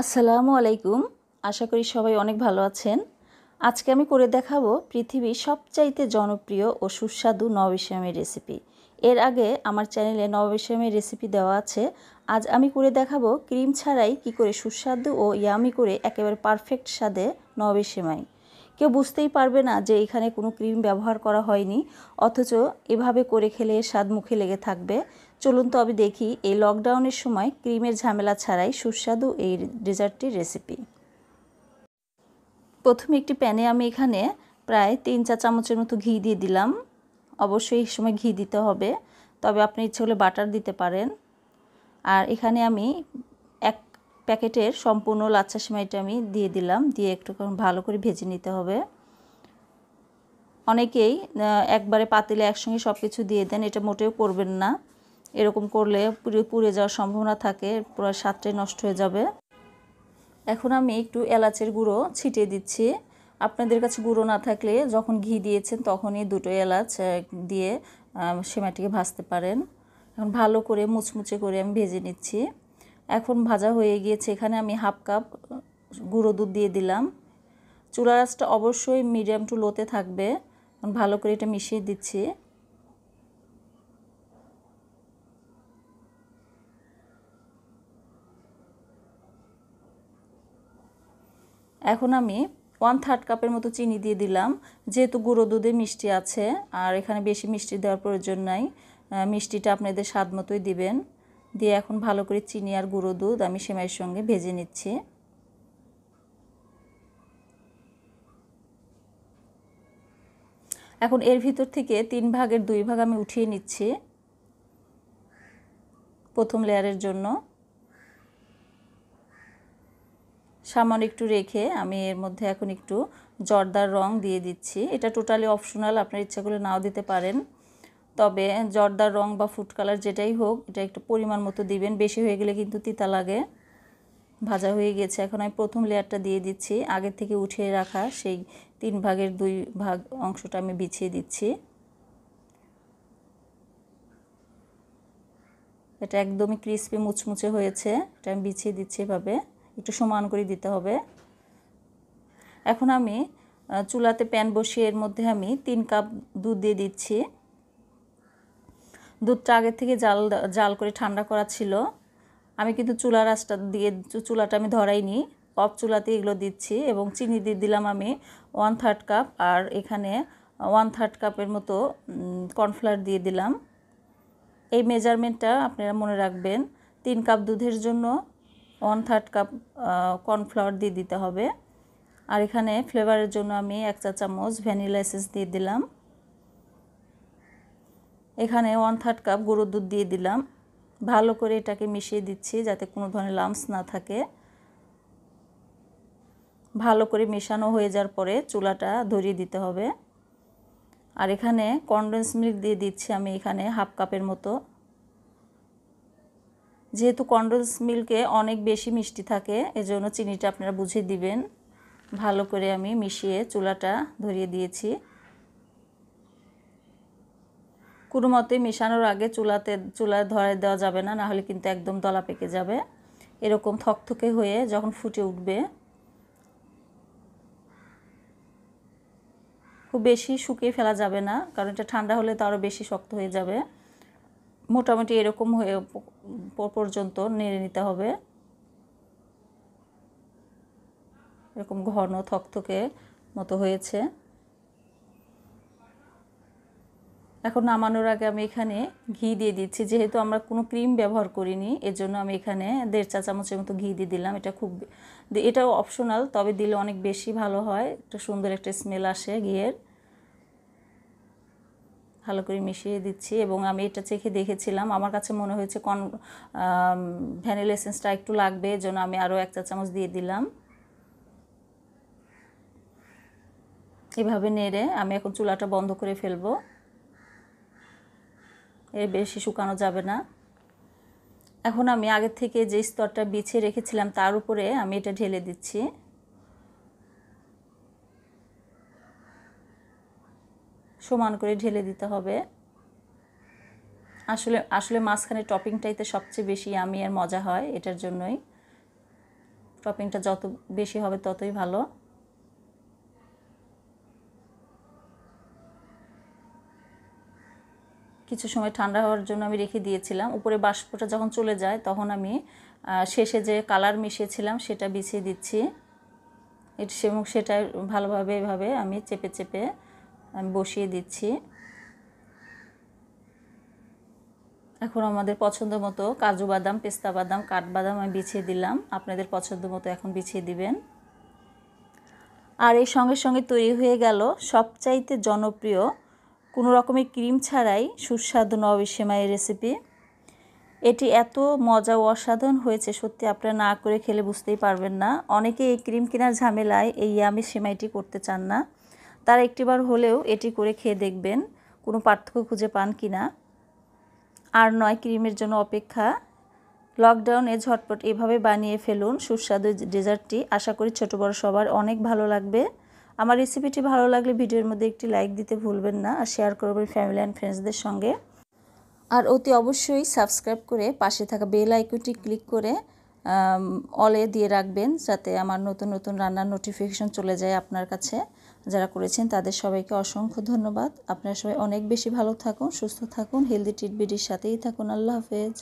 আসসালামু আলাইকুম আশা করি সবাই অনেক ভালো আছেন আজকে আমি করে দেখাবো পৃথিবীর সবচাইতে জনপ্রিয় ও সুস্বাদু নবেশামের রেসিপি এর আগে আমার চ্যানেলে নবেশামের রেসিপি দেওয়া আছে আজ আমি করে দেখাবো ক্রিম ছাড়াই কি করে সুস্বাদু ও ইয়ামি করে একেবারে পারফেক্ট স্বাদে নবেশেমাই কেউ বুঝতেই পারবে না যে এখানে কোনো ক্রিম ব্যবহার করা হয়নি অথচ এভাবে করে খেলে স্বাদ মুখে লেগে থাকবে চলুন তো আমি দেখি এই লকডাউনের সময় ক্রিমের ঝামেলা ছাড়াই সুস্বাদু এই ডেজার্টটির রেসিপি প্রথমে একটি প্যানে আমি এখানে প্রায় তিন চা চামচের মতো ঘি দিয়ে দিলাম অবশ্যই এই সময় ঘি দিতে হবে তবে আপনি ইচ্ছে হলে বাটার দিতে পারেন আর এখানে আমি এক প্যাকেটের সম্পূর্ণ লাচ্ছা সেমাইটা আমি দিয়ে দিলাম দিয়ে একটুখানি ভালো করে ভেজে নিতে হবে অনেকেই একবারে পাতিলে একসঙ্গে সব কিছু দিয়ে দেন এটা মোটেও করবেন না এরকম করলে পুড়ে যাওয়ার সম্ভাবনা থাকে পুরো স্বাদটাই নষ্ট হয়ে যাবে এখন আমি একটু এলাচের গুঁড়ো ছিটিয়ে দিচ্ছি আপনাদের কাছে গুঁড়ো না থাকলে যখন ঘি দিয়েছেন তখনই দুটো এলাচ দিয়ে সেমাইটিকে ভাজতে পারেন এখন ভালো করে মুচমুচে করে আমি ভেজে নিচ্ছি এখন ভাজা হয়ে গিয়েছে এখানে আমি হাফ কাপ গুঁড়ো দুধ দিয়ে দিলাম চুলা রাসটা অবশ্যই মিডিয়াম টু লোতে থাকবে ভালো করে এটা মিশিয়ে দিচ্ছি এখন আমি ওয়ান থার্ড কাপের মতো চিনি দিয়ে দিলাম যেহেতু গুঁড়ো দুধে মিষ্টি আছে আর এখানে বেশি মিষ্টি দেওয়ার প্রয়োজন নাই মিষ্টিটা আপনাদের স্বাদ মতোই দিবেন দিয়ে এখন ভালো করে চিনি আর গুঁড়ো দুধ আমি সেমাইয়ের সঙ্গে ভেজে নিচ্ছি এখন এর ভিতর থেকে তিন ভাগের দুই ভাগ আমি উঠিয়ে নিচ্ছি প্রথম লেয়ারের জন্য সামান্য একটু রেখে আমি এর মধ্যে এখন একটু জর্দার রং দিয়ে দিচ্ছি এটা টোটালি অপশনাল আপনার ইচ্ছা করলে নাও দিতে পারেন তবে জর্দার রং বা ফুড কালার যেটাই হোক এটা একটু পরিমাণ মতো দিবেন বেশি হয়ে গেলে কিন্তু তিতা লাগে ভাজা হয়ে গেছে এখন আমি প্রথম লেয়ারটা দিয়ে দিচ্ছি আগের থেকে উঠিয়ে রাখা সেই তিন ভাগের দুই ভাগ অংশটা আমি বিছিয়ে দিচ্ছি এটা একদমই ক্রিস্পি মুচমুচে হয়েছে এটা আমি বিছিয়ে দিচ্ছি এভাবে একটু সমান করে দিতে হবে এখন আমি চুলাতে প্যান বসিয়ে এর মধ্যে আমি তিন কাপ দুধ দিয়ে দিচ্ছি দুধটা আগে থেকে জাল জাল করে ঠান্ডা করা ছিল আমি কিন্তু চুলা রাসটা দিয়ে চুলাটা আমি ধরাইনি অফ চুলাতে এগুলো দিচ্ছি এবং চিনি দিয়ে দিলাম আমি ওয়ান থার্ড কাপ আর এখানে ওয়ান থার্ড কাপের মতো কর্নফ্লাওয়ার দিয়ে দিলাম এই মেজারমেন্টটা আপনারা মনে রাখবেন তিন কাপ দুধের জন্য ওয়ান থার্ড কাপ কর্নফ্লাওয়ার দিয়ে দিতে হবে আর এখানে ফ্লেভারের জন্য আমি এক চা চামচ ভ্যানিলা এসেন্স দিয়ে দিলাম এখানে ওয়ান থার্ড কাপ গরুর দুধ দিয়ে দিলাম ভালো করে এটাকে মিশিয়ে দিচ্ছি যাতে কোনো ধরনের লামস না থাকে ভালো করে মেশানো হয়ে যাওয়ার পরে চুলাটা ধরিয়ে দিতে হবে আর এখানে কনডেন্স মিল্ক দিয়ে দিচ্ছি আমি এখানে হাফ কাপের মতো যেহেতু কনডেন্স মিল্কে অনেক বেশি মিষ্টি থাকে এজন্য চিনিটা আপনারা বুঝিয়ে দিবেন ভালো করে আমি মিশিয়ে চুলাটা ধরিয়ে দিয়েছি কোনো মতে মেশানোর আগে চুলাতে চুলায় ধরে দেওয়া যাবে না নাহলে কিন্তু একদম দলা পেকে যাবে এরকম থকথকে হয়ে যখন ফুটে উঠবে খুব বেশি শুকিয়ে ফেলা যাবে না কারণ এটা ঠান্ডা হলে তো আরও বেশি শক্ত হয়ে যাবে মোটামুটি এরকম হয়ে পর্যন্ত নেড়ে নিতে হবে এরকম ঘন থকথকে মতো হয়েছে এখন নামানোর আগে আমি এখানে ঘি দিয়ে দিচ্ছি যেহেতু আমরা কোনো ক্রিম ব্যবহার করিনি এর জন্য আমি এখানে দেড় চা চামচের মতো ঘি দিয়ে দিলাম এটা খুব এটাও অপশনাল তবে দিলে অনেক বেশি ভালো হয় একটা সুন্দর একটা স্মেল আসে ঘিয়ের ভালো করে মিশিয়ে দিচ্ছি এবং আমি এটা চেখে দেখেছিলাম আমার কাছে মনে হয়েছে কন ভ্যানিলা এসেন্সটা একটু লাগবে এজন্য আমি আরও এক চা চামচ দিয়ে দিলাম এভাবে নেড়ে আমি এখন চুলাটা বন্ধ করে ফেলবো এর বেশি শুকানো যাবে না এখন আমি আগে থেকে যে স্তরটা বিছিয়ে রেখেছিলাম তার উপরে আমি এটা ঢেলে দিচ্ছি সমান করে ঢেলে দিতে হবে আসলে আসলে মাঝখানে টপিংটাইতে সবচেয়ে বেশি আমি আর মজা হয় এটার জন্যই টপিংটা যত বেশি হবে ততই ভালো কিছু সময় ঠান্ডা হওয়ার জন্য আমি রেখে দিয়েছিলাম উপরে বাষ্পটা যখন চলে যায় তখন আমি শেষে যে কালার মিশিয়েছিলাম সেটা বিছিয়ে দিচ্ছি এটি মুখ সেটা ভালোভাবে এভাবে আমি চেপে চেপে আমি বসিয়ে দিচ্ছি এখন আমাদের পছন্দ মতো কাজু বাদাম পেস্তা বাদাম কাঠবাদাম আমি বিছিয়ে দিলাম আপনাদের পছন্দ মতো এখন বিছিয়ে দিবেন আর এই সঙ্গে সঙ্গে তৈরি হয়ে গেল সবচাইতে জনপ্রিয় কোনো রকমের ক্রিম ছাড়াই সুস্বাদু নবী মায়ের রেসিপি এটি এত মজা ও অসাধারণ হয়েছে সত্যি আপনারা না করে খেলে বুঝতেই পারবেন না অনেকে এই ক্রিম কেনার ঝামেলায় এই আমি সেমাইটি করতে চান না তারা একটিবার হলেও এটি করে খেয়ে দেখবেন কোনো পার্থক্য খুঁজে পান কি না আর নয় ক্রিমের জন্য অপেক্ষা লকডাউনে ঝটপট এভাবে বানিয়ে ফেলুন সুস্বাদু ডেজার্টটি আশা করি ছোটো বড় সবার অনেক ভালো লাগবে আমার রেসিপিটি ভালো লাগলে ভিডিওর মধ্যে একটি লাইক দিতে ভুলবেন না আর শেয়ার করবেন ফ্যামিলি অ্যান্ড ফ্রেন্ডসদের সঙ্গে আর অতি অবশ্যই সাবস্ক্রাইব করে পাশে থাকা বেল আইকনটি ক্লিক করে অলে দিয়ে রাখবেন যাতে আমার নতুন নতুন রান্নার নোটিফিকেশন চলে যায় আপনার কাছে যারা করেছেন তাদের সবাইকে অসংখ্য ধন্যবাদ আপনারা সবাই অনেক বেশি ভালো থাকুন সুস্থ থাকুন হেলদি টিটবিটির সাথেই থাকুন আল্লাহ হাফেজ